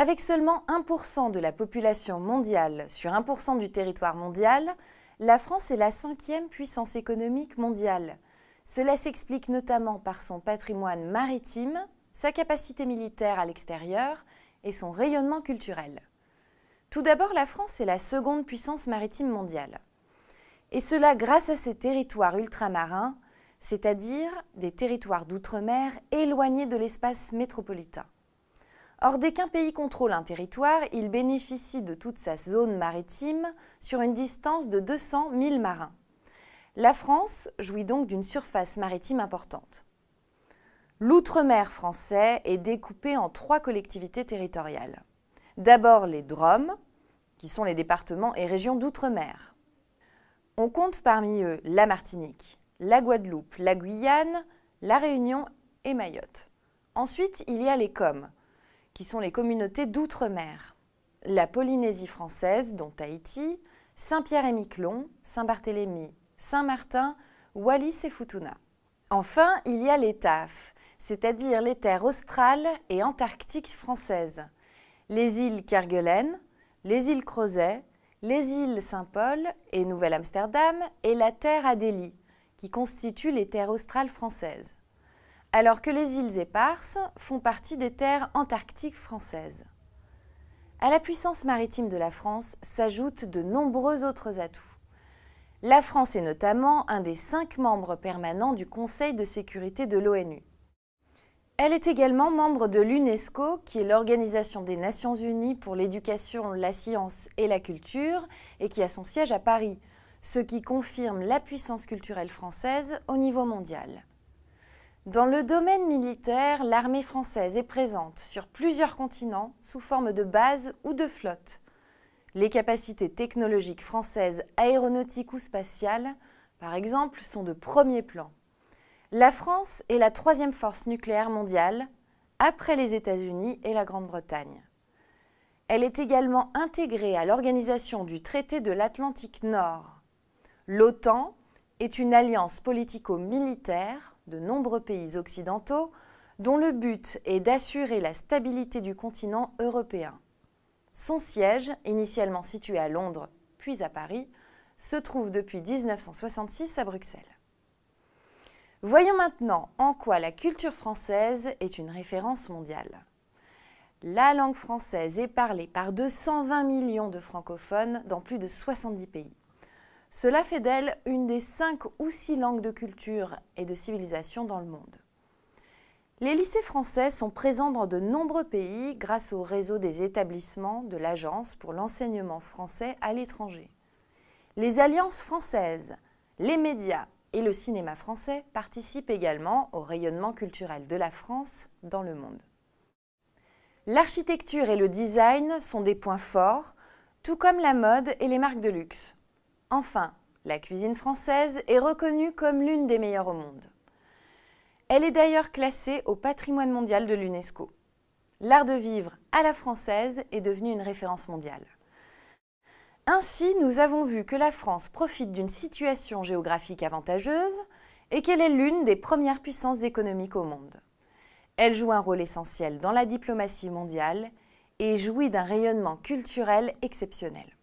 Avec seulement 1% de la population mondiale sur 1% du territoire mondial, la France est la cinquième puissance économique mondiale. Cela s'explique notamment par son patrimoine maritime, sa capacité militaire à l'extérieur et son rayonnement culturel. Tout d'abord, la France est la seconde puissance maritime mondiale. Et cela grâce à ses territoires ultramarins, c'est-à-dire des territoires d'outre-mer éloignés de l'espace métropolitain. Or, dès qu'un pays contrôle un territoire, il bénéficie de toute sa zone maritime sur une distance de 200 000 marins. La France jouit donc d'une surface maritime importante. L'outre-mer français est découpé en trois collectivités territoriales. D'abord les DROM, qui sont les départements et régions d'outre-mer. On compte parmi eux la Martinique, la Guadeloupe, la Guyane, la Réunion et Mayotte. Ensuite, il y a les COM, qui sont les communautés d'outre-mer. La Polynésie française, dont Tahiti, Saint-Pierre et Miquelon, Saint-Barthélemy, Saint-Martin, Wallis et Futuna. Enfin, il y a les TAF, c'est-à-dire les terres australes et antarctiques françaises, les îles Kerguelen, les îles Crozet, les îles Saint-Paul et Nouvelle-Amsterdam et la terre Adélie, qui constituent les terres australes françaises alors que les îles éparses font partie des terres antarctiques françaises. À la puissance maritime de la France s'ajoutent de nombreux autres atouts. La France est notamment un des cinq membres permanents du Conseil de sécurité de l'ONU. Elle est également membre de l'UNESCO, qui est l'Organisation des Nations Unies pour l'éducation, la science et la culture, et qui a son siège à Paris, ce qui confirme la puissance culturelle française au niveau mondial. Dans le domaine militaire, l'armée française est présente sur plusieurs continents sous forme de base ou de flotte. Les capacités technologiques françaises aéronautiques ou spatiales, par exemple, sont de premier plan. La France est la troisième force nucléaire mondiale, après les États-Unis et la Grande-Bretagne. Elle est également intégrée à l'organisation du traité de l'Atlantique Nord. L'OTAN est une alliance politico-militaire de nombreux pays occidentaux, dont le but est d'assurer la stabilité du continent européen. Son siège, initialement situé à Londres puis à Paris, se trouve depuis 1966 à Bruxelles. Voyons maintenant en quoi la culture française est une référence mondiale. La langue française est parlée par 220 millions de francophones dans plus de 70 pays. Cela fait d'elle une des cinq ou six langues de culture et de civilisation dans le monde. Les lycées français sont présents dans de nombreux pays grâce au réseau des établissements de l'Agence pour l'enseignement français à l'étranger. Les alliances françaises, les médias et le cinéma français participent également au rayonnement culturel de la France dans le monde. L'architecture et le design sont des points forts, tout comme la mode et les marques de luxe. Enfin, la cuisine française est reconnue comme l'une des meilleures au monde. Elle est d'ailleurs classée au patrimoine mondial de l'UNESCO. L'art de vivre à la française est devenu une référence mondiale. Ainsi, nous avons vu que la France profite d'une situation géographique avantageuse et qu'elle est l'une des premières puissances économiques au monde. Elle joue un rôle essentiel dans la diplomatie mondiale et jouit d'un rayonnement culturel exceptionnel.